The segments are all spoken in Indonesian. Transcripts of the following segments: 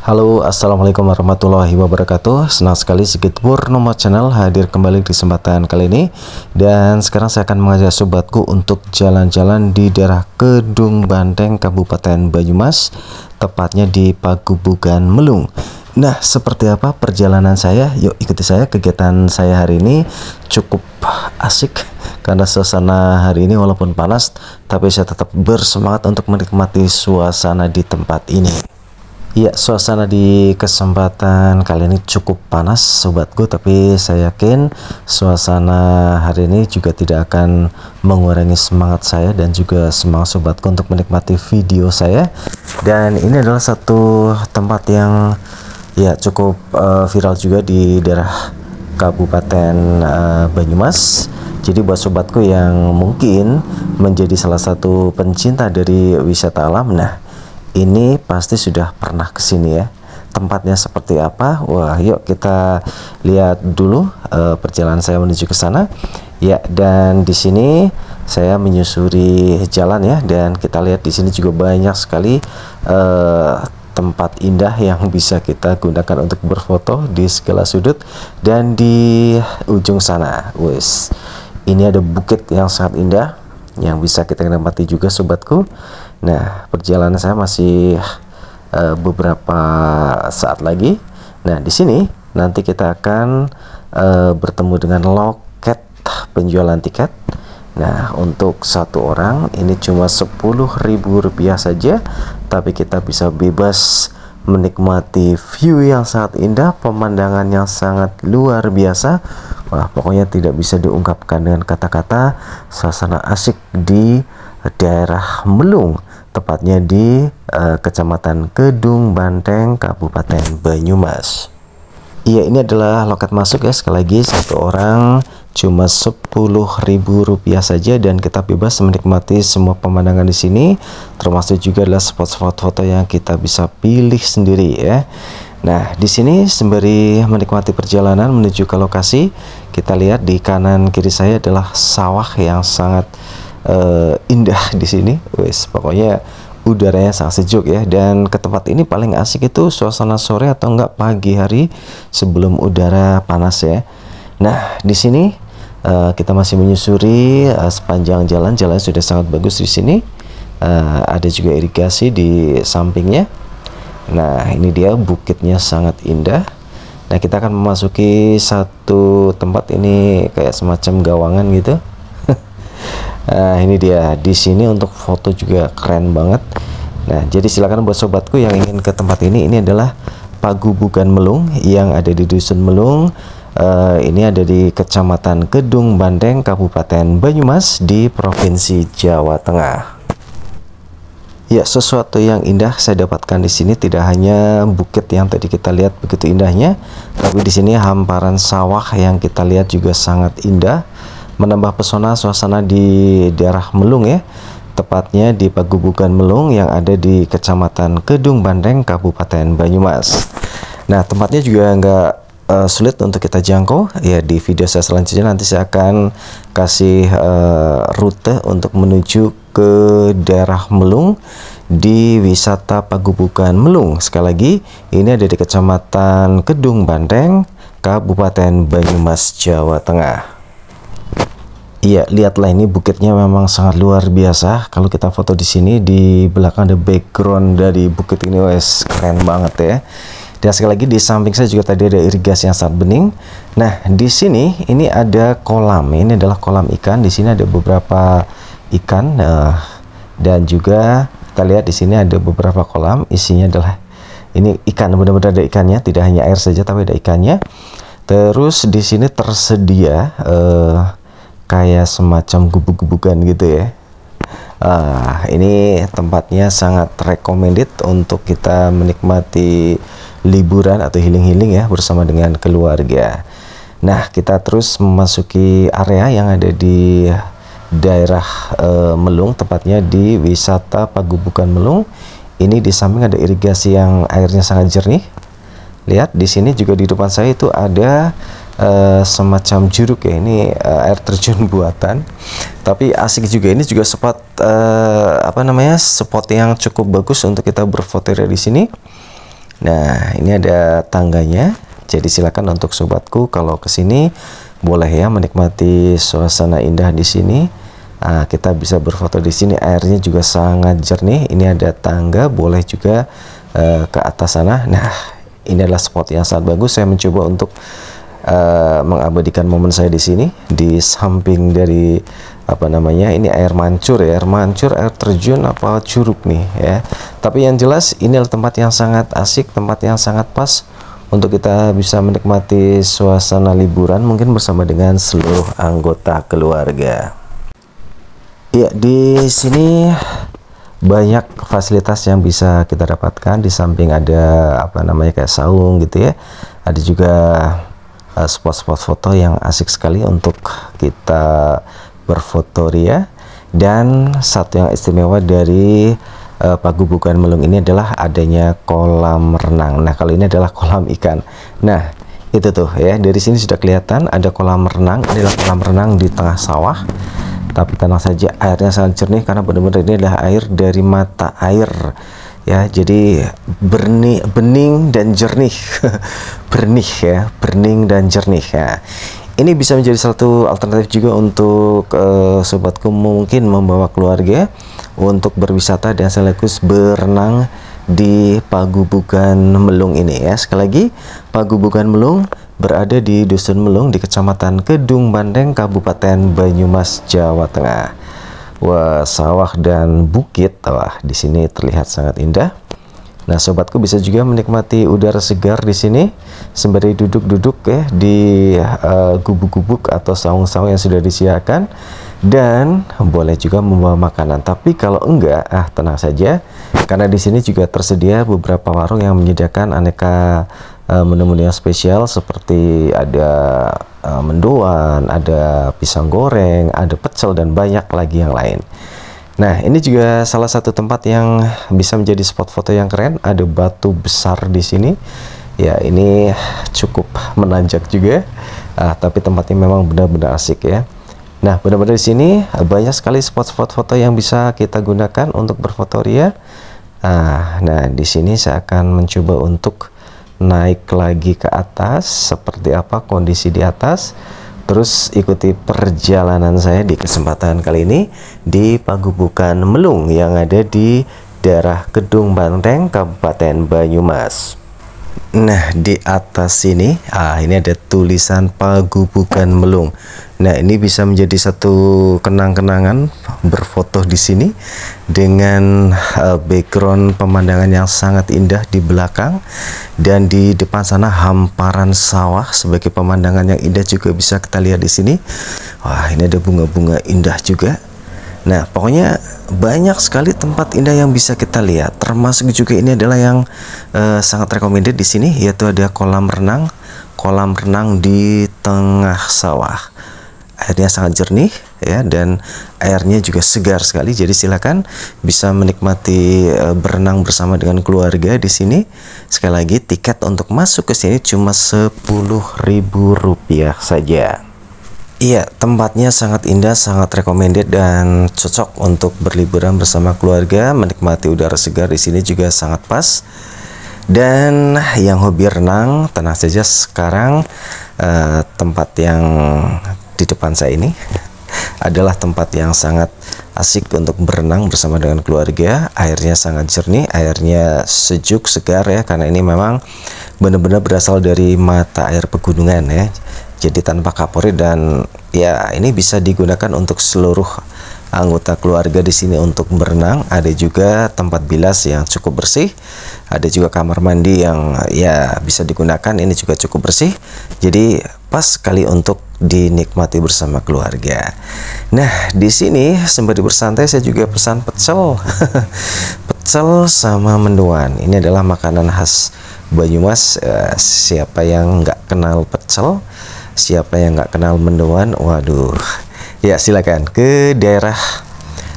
Halo assalamualaikum warahmatullahi wabarakatuh Senang sekali sekitur nomor Channel hadir kembali di kesempatan kali ini Dan sekarang saya akan mengajak sobatku untuk jalan-jalan di daerah Kedung Banteng Kabupaten Banyumas Tepatnya di Pagubugan Melung Nah seperti apa perjalanan saya Yuk ikuti saya kegiatan saya hari ini cukup asik karena suasana hari ini walaupun panas tapi saya tetap bersemangat untuk menikmati suasana di tempat ini Ya, suasana di kesempatan kali ini cukup panas sobatku, tapi saya yakin suasana hari ini juga tidak akan mengurangi semangat saya dan juga semangat sobatku untuk menikmati video saya. Dan ini adalah satu tempat yang ya cukup uh, viral juga di daerah Kabupaten uh, Banyumas. Jadi buat sobatku yang mungkin menjadi salah satu pencinta dari wisata alam, nah ini pasti sudah pernah kesini ya tempatnya seperti apa wah yuk kita lihat dulu uh, perjalanan saya menuju ke sana ya dan di sini saya menyusuri jalan ya dan kita lihat di sini juga banyak sekali uh, tempat indah yang bisa kita gunakan untuk berfoto di segala sudut dan di ujung sana wis ini ada bukit yang sangat indah yang bisa kita nikmati juga sobatku Nah, perjalanan saya masih e, beberapa saat lagi. Nah, di sini nanti kita akan e, bertemu dengan loket penjualan tiket. Nah, untuk satu orang ini cuma Rp10.000 saja, tapi kita bisa bebas menikmati view yang sangat indah, pemandangan yang sangat luar biasa. Wah, pokoknya tidak bisa diungkapkan dengan kata-kata suasana asik di daerah Melung tepatnya di uh, Kecamatan Kedung Banteng, Kabupaten Banyumas. Iya, ini adalah loket masuk ya. Sekali lagi, satu orang cuma Rp10.000 saja dan kita bebas menikmati semua pemandangan di sini, termasuk juga adalah spot-spot foto yang kita bisa pilih sendiri ya. Nah, di sini sembari menikmati perjalanan menuju ke lokasi, kita lihat di kanan kiri saya adalah sawah yang sangat uh, indah di sini wes pokoknya udaranya sangat sejuk ya dan ke tempat ini paling asik itu suasana sore atau enggak pagi hari sebelum udara panas ya nah di sini uh, kita masih menyusuri uh, sepanjang jalan jalan sudah sangat bagus di sini uh, ada juga irigasi di sampingnya nah ini dia bukitnya sangat indah nah kita akan memasuki satu tempat ini kayak semacam gawangan gitu nah ini dia di sini untuk foto juga keren banget nah jadi silakan buat sobatku yang ingin ke tempat ini ini adalah Pagubukan Melung yang ada di Dusun Melung Uh, ini ada di Kecamatan Kedung Bandeng, Kabupaten Banyumas di Provinsi Jawa Tengah. Ya, sesuatu yang indah saya dapatkan di sini tidak hanya bukit yang tadi kita lihat begitu indahnya, tapi di sini hamparan sawah yang kita lihat juga sangat indah menambah pesona suasana di daerah Melung ya tepatnya di Pagubukan Melung yang ada di Kecamatan Kedung Bandeng, Kabupaten Banyumas. Nah, tempatnya juga nggak uh, sulit untuk kita jangkau. Ya, di video saya selanjutnya nanti saya akan kasih uh, rute untuk menuju ke daerah Melung di wisata Pagubukan Melung. Sekali lagi, ini ada di Kecamatan Kedung Bandeng, Kabupaten Banyumas, Jawa Tengah. Iya, lihatlah ini bukitnya memang sangat luar biasa. Kalau kita foto di sini, di belakang ada background dari bukit ini, wes keren banget ya. Dan sekali lagi di samping saya juga tadi ada irigasi yang sangat bening. Nah, di sini ini ada kolam. Ini adalah kolam ikan. Di sini ada beberapa ikan. Nah, dan juga kita lihat di sini ada beberapa kolam. Isinya adalah ini ikan. Benar-benar ada ikannya. Tidak hanya air saja, tapi ada ikannya. Terus di sini tersedia. Uh, kayak semacam gubuk-gubukan gitu ya uh, ini tempatnya sangat recommended untuk kita menikmati liburan atau healing-healing ya bersama dengan keluarga nah kita terus memasuki area yang ada di daerah e, Melung tepatnya di wisata Pagubukan Melung ini di samping ada irigasi yang airnya sangat jernih lihat di sini juga di depan saya itu ada Eh, semacam juruk ya ini uh, air terjun buatan tapi asik juga ini juga spot uh, apa namanya spot yang cukup bagus untuk kita berfoto di sini nah ini ada tangganya jadi silakan untuk sobatku kalau kesini boleh ya menikmati suasana indah di sini Nah, kita bisa berfoto di sini airnya juga sangat jernih ini ada tangga boleh juga uh, ke atas sana nah ini adalah spot yang sangat bagus saya mencoba untuk Eh, mengabadikan momen saya di sini di samping dari apa namanya ini air mancur ya air mancur air terjun apa curug nih ya tapi yang jelas ini adalah tempat yang sangat asik tempat yang sangat pas untuk kita bisa menikmati suasana liburan mungkin bersama dengan seluruh anggota keluarga ya di sini banyak fasilitas yang bisa kita dapatkan di samping ada apa namanya kayak saung gitu ya ada juga Eh, spot-spot uh, foto yang asik sekali untuk kita berfoto ria dan satu yang istimewa dari uh, eh, Pagubukan Melung ini adalah adanya kolam renang. Nah, kalau ini adalah kolam ikan. Nah, itu tuh ya. Dari sini sudah kelihatan ada kolam renang. Ini adalah kolam renang di tengah sawah. Tapi tenang saja, airnya sangat jernih karena benar-benar ini adalah air dari mata air ya jadi berni, bening dan jernih bernih ya bening dan jernih ya ini bisa menjadi satu alternatif juga untuk uh, sobatku mungkin membawa keluarga untuk berwisata dan sekaligus berenang di Pagubukan Melung ini ya sekali lagi Pagubukan Melung berada di Dusun Melung di Kecamatan Kedung Bandeng Kabupaten Banyumas Jawa Tengah Wah, sawah dan bukit, wah di sini terlihat sangat indah. Nah, sobatku bisa juga menikmati udara segar di sini sembari duduk-duduk ya di eh, gubuk-gubuk uh, atau saung-saung yang sudah disiapkan dan boleh juga membawa makanan. Tapi kalau enggak, ah tenang saja karena di sini juga tersedia beberapa warung yang menyediakan aneka Eh, menu-menu yang spesial seperti ada uh, mendoan, ada pisang goreng, ada pecel dan banyak lagi yang lain. Nah, ini juga salah satu tempat yang bisa menjadi spot foto yang keren. Ada batu besar di sini. Ya, ini cukup menanjak juga. Uh, tapi tempatnya memang benar-benar asik ya. Nah, benar-benar di sini banyak sekali spot-spot foto yang bisa kita gunakan untuk berfoto ria. Ya. Nah, nah di sini saya akan mencoba untuk naik lagi ke atas seperti apa kondisi di atas terus ikuti perjalanan saya di kesempatan kali ini di pagubukan Melung yang ada di daerah Gedung Banteng Kabupaten Banyumas Nah, di atas sini, ah ini ada tulisan Pagubukan Melung. Nah, ini bisa menjadi satu kenang-kenangan berfoto di sini dengan uh, background pemandangan yang sangat indah di belakang dan di depan sana hamparan sawah sebagai pemandangan yang indah juga bisa kita lihat di sini. Wah, ini ada bunga-bunga indah juga. Nah, pokoknya banyak sekali tempat indah yang bisa kita lihat. Termasuk juga ini adalah yang uh, sangat recommended di sini, yaitu ada kolam renang, kolam renang di tengah sawah. Airnya sangat jernih ya dan airnya juga segar sekali. Jadi silakan bisa menikmati uh, berenang bersama dengan keluarga di sini. Sekali lagi tiket untuk masuk ke sini cuma rp rupiah saja. Iya, tempatnya sangat indah, sangat recommended dan cocok untuk berliburan bersama keluarga, menikmati udara segar di sini juga sangat pas. Dan yang hobi renang, tenang saja sekarang eh, tempat yang di depan saya ini adalah tempat yang sangat asik untuk berenang bersama dengan keluarga. Airnya sangat jernih, airnya sejuk, segar ya karena ini memang benar-benar berasal dari mata air pegunungan ya jadi tanpa kapori dan ya ini bisa digunakan untuk seluruh anggota keluarga di sini untuk berenang, ada juga tempat bilas yang cukup bersih, ada juga kamar mandi yang ya bisa digunakan ini juga cukup bersih. Jadi pas sekali untuk dinikmati bersama keluarga. Nah, di sini sembari bersantai saya juga pesan pecel. pecel sama menduan. Ini adalah makanan khas Banyumas. Eh, siapa yang nggak kenal pecel? siapa yang nggak kenal mendoan waduh ya silakan ke daerah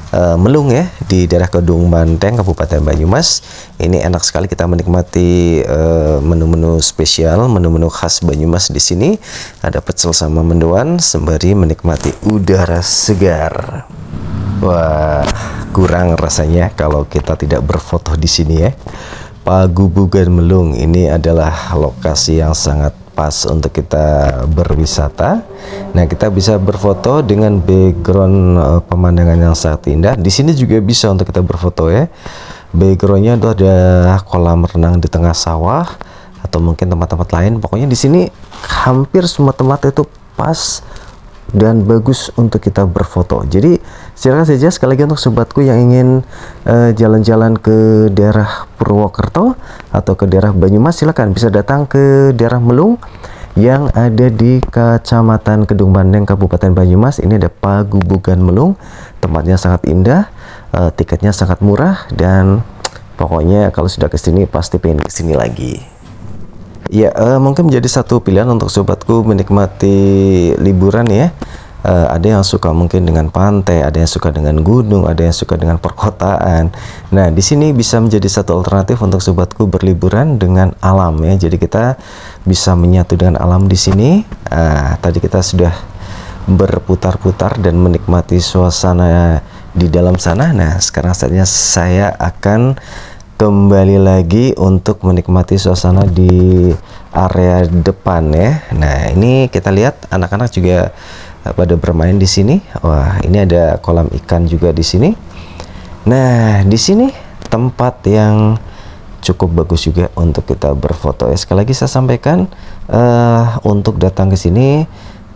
e, Melung ya di daerah Kedung Banteng Kabupaten Banyumas ini enak sekali kita menikmati eh, menu-menu spesial menu-menu khas Banyumas di sini ada pecel sama mendoan sembari menikmati udara segar wah kurang rasanya kalau kita tidak berfoto di sini ya Pagubugan Melung ini adalah lokasi yang sangat pas untuk kita berwisata. Nah, kita bisa berfoto dengan background uh, pemandangan yang sangat indah. Di sini juga bisa untuk kita berfoto ya. Backgroundnya itu ada kolam renang di tengah sawah atau mungkin tempat-tempat lain. Pokoknya di sini hampir semua tempat itu pas dan bagus untuk kita berfoto. Jadi silakan saja sekali lagi untuk sobatku yang ingin eh, jalan-jalan uh, ke daerah Purwokerto atau ke daerah Banyumas silakan bisa datang ke daerah Melung yang ada di Kecamatan Kedung Bandeng Kabupaten Banyumas ini ada Pagubugan Melung tempatnya sangat indah uh, tiketnya sangat murah dan pokoknya kalau sudah kesini pasti pengen kesini lagi Ya, uh, mungkin menjadi satu pilihan untuk sobatku menikmati liburan ya. Uh, ada yang suka mungkin dengan pantai, ada yang suka dengan gunung, ada yang suka dengan perkotaan. Nah, di sini bisa menjadi satu alternatif untuk sobatku berliburan dengan alam ya. Jadi kita bisa menyatu dengan alam di sini. Uh, tadi kita sudah berputar-putar dan menikmati suasana di dalam sana. Nah, sekarang saatnya saya akan kembali lagi untuk menikmati suasana di area depan ya. Nah, ini kita lihat anak-anak juga eh, pada bermain di sini. Wah, ini ada kolam ikan juga di sini. Nah, di sini tempat yang cukup bagus juga untuk kita berfoto ya. Sekali lagi saya sampaikan uh, untuk datang ke sini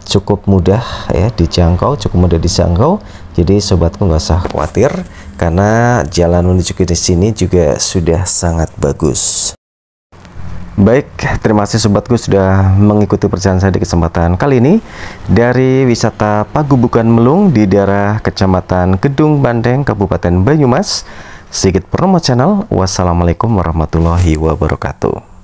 cukup mudah ya dijangkau, cukup mudah dijangkau. Jadi sobatku nggak usah khawatir karena jalan menuju ke sini juga sudah sangat bagus. Baik, terima kasih sobatku sudah mengikuti perjalanan saya di kesempatan kali ini dari wisata Pagubukan Melung di daerah Kecamatan Gedung Bandeng, Kabupaten Banyumas. Sedikit Promo Channel. Wassalamualaikum warahmatullahi wabarakatuh.